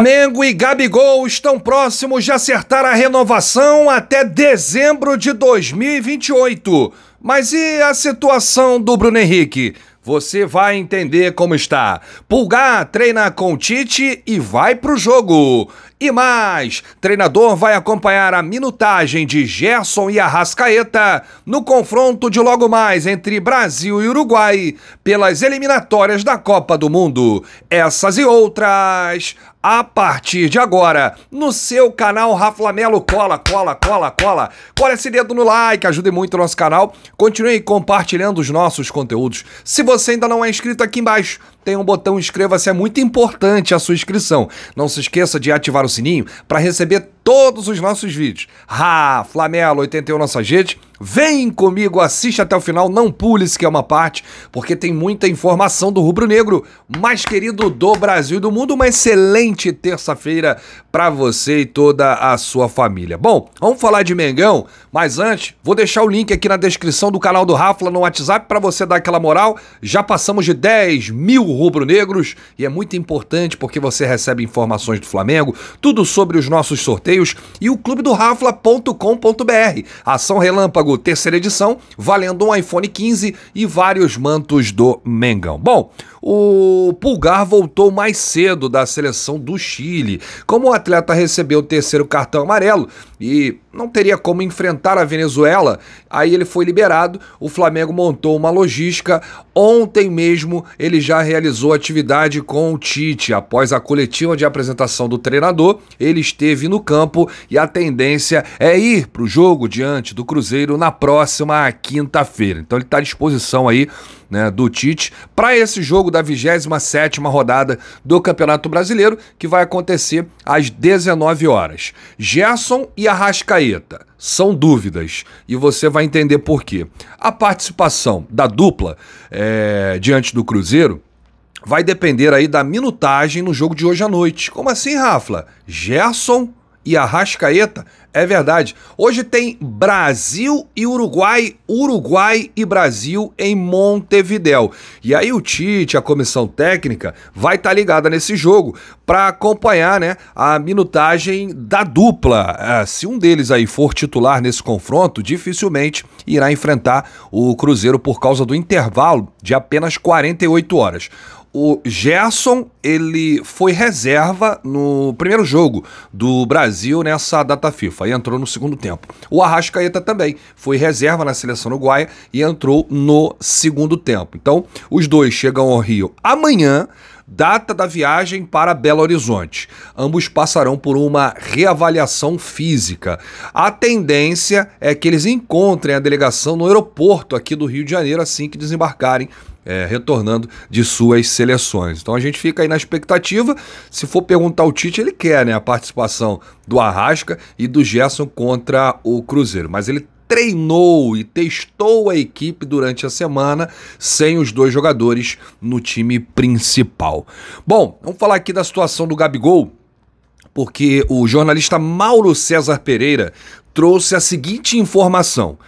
Flamengo e Gabigol estão próximos de acertar a renovação até dezembro de 2028. Mas e a situação do Bruno Henrique? Você vai entender como está. Pulgar treina com Tite e vai pro jogo. E mais, treinador vai acompanhar a minutagem de Gerson e Arrascaeta no confronto de logo mais entre Brasil e Uruguai pelas eliminatórias da Copa do Mundo. Essas e outras a partir de agora no seu canal Raflamelo. Cola, cola, cola, cola. Cola esse dedo no like, ajude muito o nosso canal. Continue compartilhando os nossos conteúdos. Se você ainda não é inscrito aqui embaixo, tem um botão inscreva-se, é muito importante a sua inscrição. Não se esqueça de ativar o sininho para receber todos os nossos vídeos. Ah, Flamelo 81 nossa gente, Vem comigo, assiste até o final, não pule se que é uma parte, porque tem muita informação do Rubro Negro, mais querido do Brasil e do mundo. Uma excelente terça-feira para você e toda a sua família. Bom, vamos falar de Mengão, mas antes, vou deixar o link aqui na descrição do canal do Rafa no WhatsApp para você dar aquela moral. Já passamos de 10 mil rubro-negros e é muito importante porque você recebe informações do Flamengo, tudo sobre os nossos sorteios sorteios e o clubedorrafla.com.br. Ação Relâmpago, terceira edição, valendo um iPhone 15 e vários mantos do Mengão. Bom, o Pulgar voltou mais cedo da seleção do Chile. Como o atleta recebeu o terceiro cartão amarelo e não teria como enfrentar a Venezuela, aí ele foi liberado. O Flamengo montou uma logística. Ontem mesmo ele já realizou atividade com o Tite. Após a coletiva de apresentação do treinador, ele esteve no campo e a tendência é ir para o jogo diante do Cruzeiro na próxima quinta-feira. Então ele está à disposição aí né, do Tite para esse jogo da 27ª rodada do Campeonato Brasileiro, que vai acontecer às 19 horas. Gerson e Arrascaeta são dúvidas e você vai entender por quê. A participação da dupla é, diante do Cruzeiro vai depender aí da minutagem no jogo de hoje à noite. Como assim, Rafa? Gerson e Arrascaeta, é verdade. Hoje tem Brasil e Uruguai, Uruguai e Brasil em Montevidéu. E aí o Tite, a comissão técnica, vai estar tá ligada nesse jogo para acompanhar né, a minutagem da dupla. É, se um deles aí for titular nesse confronto, dificilmente irá enfrentar o Cruzeiro por causa do intervalo de apenas 48 horas o Gerson ele foi reserva no primeiro jogo do Brasil nessa data FIFA e entrou no segundo tempo. O Arrascaeta também foi reserva na seleção uruguaia e entrou no segundo tempo. Então, os dois chegam ao Rio amanhã, data da viagem para Belo Horizonte. Ambos passarão por uma reavaliação física. A tendência é que eles encontrem a delegação no aeroporto aqui do Rio de Janeiro assim que desembarcarem é, retornando de suas seleções. Então a gente fica aí na expectativa. Se for perguntar ao Tite, ele quer né, a participação do Arrasca e do Gerson contra o Cruzeiro. Mas ele treinou e testou a equipe durante a semana sem os dois jogadores no time principal. Bom, vamos falar aqui da situação do Gabigol, porque o jornalista Mauro César Pereira trouxe a seguinte informação.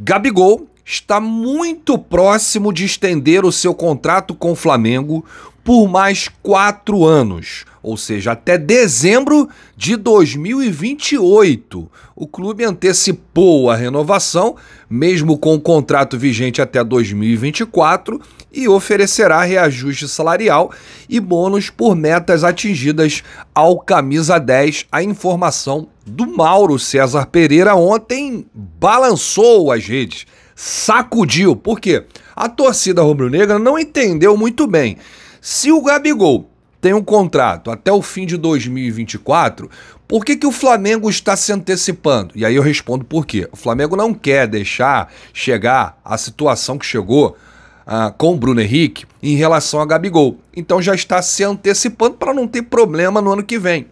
Gabigol está muito próximo de estender o seu contrato com o Flamengo por mais quatro anos, ou seja, até dezembro de 2028. O clube antecipou a renovação, mesmo com o contrato vigente até 2024, e oferecerá reajuste salarial e bônus por metas atingidas ao camisa 10. A informação do Mauro César Pereira ontem balançou as redes sacudiu. Por quê? A torcida rubro-negra não entendeu muito bem. Se o Gabigol tem um contrato até o fim de 2024, por que, que o Flamengo está se antecipando? E aí eu respondo por quê. O Flamengo não quer deixar chegar a situação que chegou ah, com o Bruno Henrique em relação a Gabigol. Então já está se antecipando para não ter problema no ano que vem.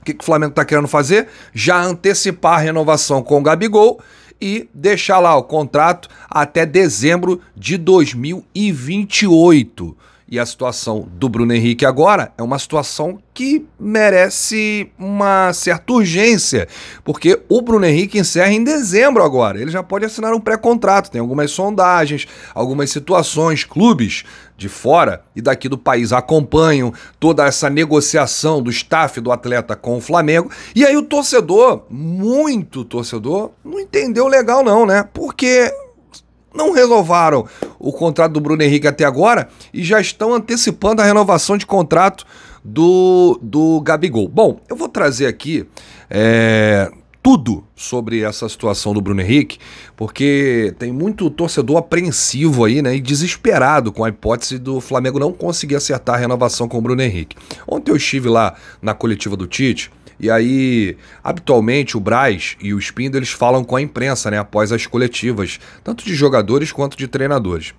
O que, que o Flamengo está querendo fazer? Já antecipar a renovação com o Gabigol e deixar lá o contrato até dezembro de 2028. E a situação do Bruno Henrique agora é uma situação que merece uma certa urgência, porque o Bruno Henrique encerra em dezembro agora. Ele já pode assinar um pré-contrato. Tem algumas sondagens, algumas situações, clubes de fora e daqui do país acompanham toda essa negociação do staff do atleta com o Flamengo. E aí o torcedor, muito torcedor, não entendeu legal não, né? Porque não resolveram o contrato do Bruno Henrique até agora e já estão antecipando a renovação de contrato do, do Gabigol. Bom, eu vou trazer aqui é, tudo sobre essa situação do Bruno Henrique, porque tem muito torcedor apreensivo aí, né, e desesperado com a hipótese do Flamengo não conseguir acertar a renovação com o Bruno Henrique. Ontem eu estive lá na coletiva do Tite e aí, habitualmente, o Braz e o Spindo eles falam com a imprensa, né? Após as coletivas, tanto de jogadores quanto de treinadores.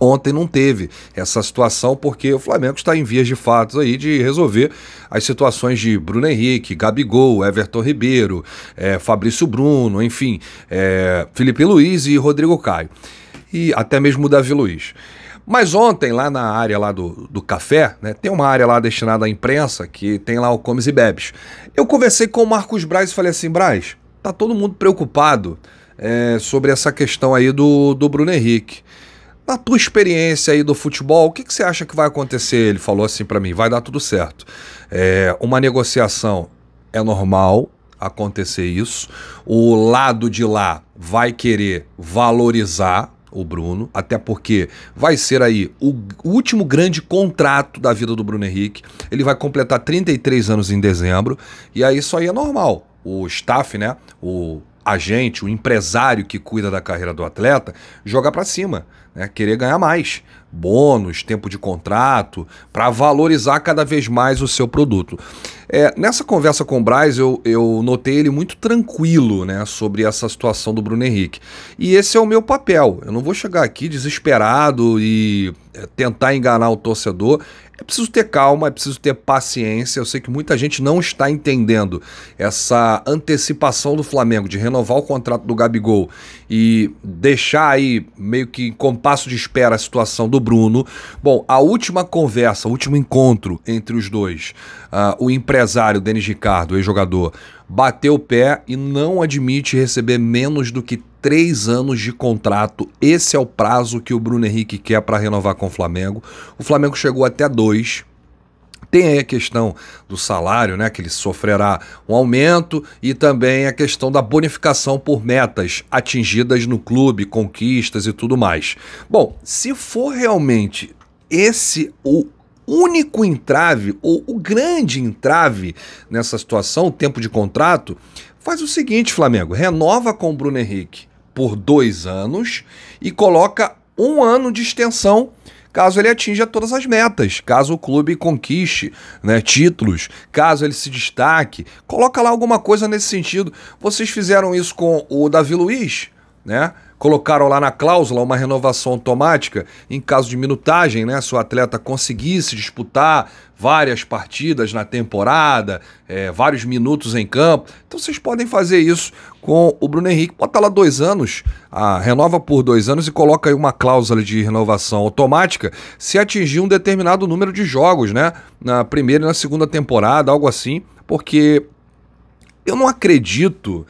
Ontem não teve essa situação porque o Flamengo está em vias de fato aí de resolver as situações de Bruno Henrique, Gabigol, Everton Ribeiro, é, Fabrício Bruno, enfim, é, Felipe Luiz e Rodrigo Caio. E até mesmo o Davi Luiz. Mas ontem, lá na área lá do, do café, né, tem uma área lá destinada à imprensa que tem lá o Comes e Bebes. Eu conversei com o Marcos Braz e falei assim, Braz, tá todo mundo preocupado é, sobre essa questão aí do, do Bruno Henrique. Na tua experiência aí do futebol, o que, que você acha que vai acontecer? Ele falou assim para mim, vai dar tudo certo. É, uma negociação é normal, acontecer isso. O lado de lá vai querer valorizar o Bruno, até porque vai ser aí o último grande contrato da vida do Bruno Henrique. Ele vai completar 33 anos em dezembro, e aí isso aí é normal. O staff, né? O agente, o empresário que cuida da carreira do atleta, joga para cima, né? Querer ganhar mais bônus, tempo de contrato, para valorizar cada vez mais o seu produto. É, nessa conversa com o Braz, eu, eu notei ele muito tranquilo né, sobre essa situação do Bruno Henrique. E esse é o meu papel. Eu não vou chegar aqui desesperado e é, tentar enganar o torcedor. É preciso ter calma, é preciso ter paciência. Eu sei que muita gente não está entendendo essa antecipação do Flamengo de renovar o contrato do Gabigol e deixar aí meio que em compasso de espera a situação do Bruno. Bom, a última conversa, o último encontro entre os dois, uh, o empresário Denis Ricardo, ex-jogador, bateu o pé e não admite receber menos do que três anos de contrato. Esse é o prazo que o Bruno Henrique quer para renovar com o Flamengo. O Flamengo chegou até dois tem a questão do salário, né, que ele sofrerá um aumento, e também a questão da bonificação por metas atingidas no clube, conquistas e tudo mais. Bom, se for realmente esse o único entrave, ou o grande entrave nessa situação, o tempo de contrato, faz o seguinte, Flamengo, renova com o Bruno Henrique por dois anos e coloca um ano de extensão caso ele atinja todas as metas, caso o clube conquiste né, títulos, caso ele se destaque. Coloca lá alguma coisa nesse sentido. Vocês fizeram isso com o Davi Luiz, né? colocaram lá na cláusula uma renovação automática em caso de minutagem, né? Se o atleta conseguisse disputar várias partidas na temporada, é, vários minutos em campo. Então vocês podem fazer isso com o Bruno Henrique. Bota lá dois anos, a, renova por dois anos e coloca aí uma cláusula de renovação automática se atingir um determinado número de jogos, né? Na primeira e na segunda temporada, algo assim, porque eu não acredito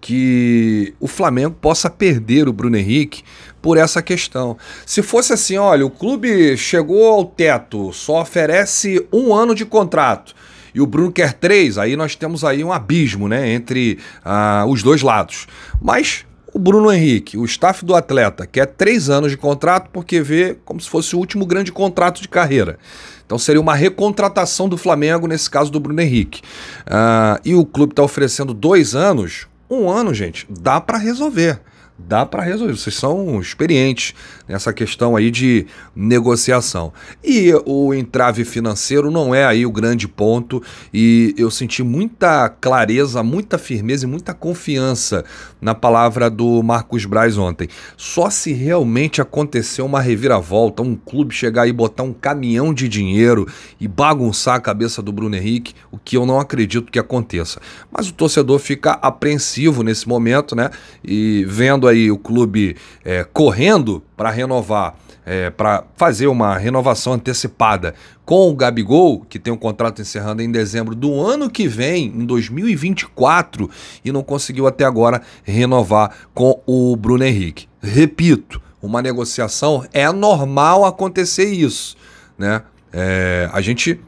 que o Flamengo possa perder o Bruno Henrique por essa questão. Se fosse assim, olha, o clube chegou ao teto, só oferece um ano de contrato e o Bruno quer três, aí nós temos aí um abismo, né, entre ah, os dois lados. Mas o Bruno Henrique, o staff do atleta, quer três anos de contrato porque vê como se fosse o último grande contrato de carreira. Então seria uma recontratação do Flamengo, nesse caso do Bruno Henrique. Ah, e o clube está oferecendo dois anos, um ano, gente, dá para resolver dá para resolver. Vocês são experientes nessa questão aí de negociação. E o entrave financeiro não é aí o grande ponto e eu senti muita clareza, muita firmeza e muita confiança na palavra do Marcos Braz ontem. Só se realmente acontecer uma reviravolta, um clube chegar e botar um caminhão de dinheiro e bagunçar a cabeça do Bruno Henrique, o que eu não acredito que aconteça. Mas o torcedor fica apreensivo nesse momento, né? E vendo aí o clube é, correndo para renovar, é, para fazer uma renovação antecipada com o Gabigol, que tem um contrato encerrando em dezembro do ano que vem, em 2024, e não conseguiu até agora renovar com o Bruno Henrique. Repito, uma negociação é normal acontecer isso, né? É, a gente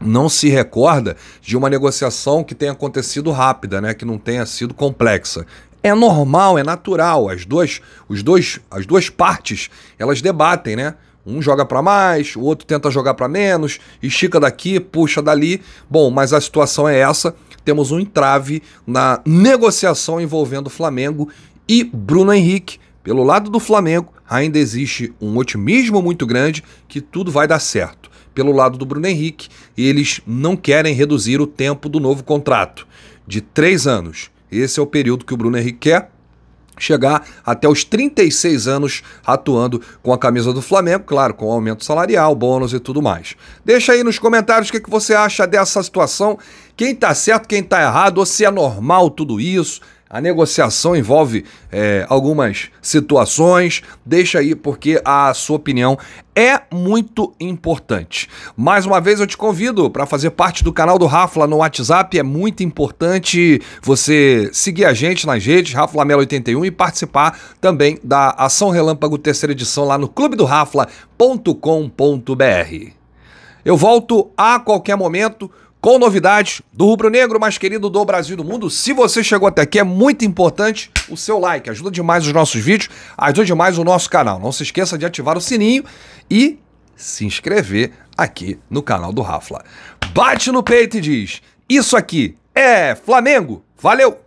não se recorda de uma negociação que tenha acontecido rápida, né? Que não tenha sido complexa é normal, é natural. As duas, os dois, as duas partes, elas debatem, né? Um joga para mais, o outro tenta jogar para menos, estica daqui, puxa dali. Bom, mas a situação é essa. Temos um entrave na negociação envolvendo o Flamengo e Bruno Henrique. Pelo lado do Flamengo, ainda existe um otimismo muito grande que tudo vai dar certo. Pelo lado do Bruno Henrique, eles não querem reduzir o tempo do novo contrato de três anos esse é o período que o Bruno Henrique quer chegar até os 36 anos atuando com a camisa do Flamengo, claro, com aumento salarial, bônus e tudo mais. Deixa aí nos comentários o que, que você acha dessa situação, quem tá certo, quem tá errado, ou se é normal tudo isso, a negociação envolve é, algumas situações. Deixa aí, porque a sua opinião é muito importante. Mais uma vez, eu te convido para fazer parte do canal do Rafa no WhatsApp. É muito importante você seguir a gente nas redes, Rafa Melo 81, e participar também da Ação Relâmpago terceira edição lá no clube do Eu volto a qualquer momento com novidades do Rubro Negro mais querido do Brasil e do mundo. Se você chegou até aqui, é muito importante o seu like. Ajuda demais os nossos vídeos, ajuda demais o nosso canal. Não se esqueça de ativar o sininho e se inscrever aqui no canal do Rafla. Bate no peito e diz: Isso aqui é Flamengo. Valeu!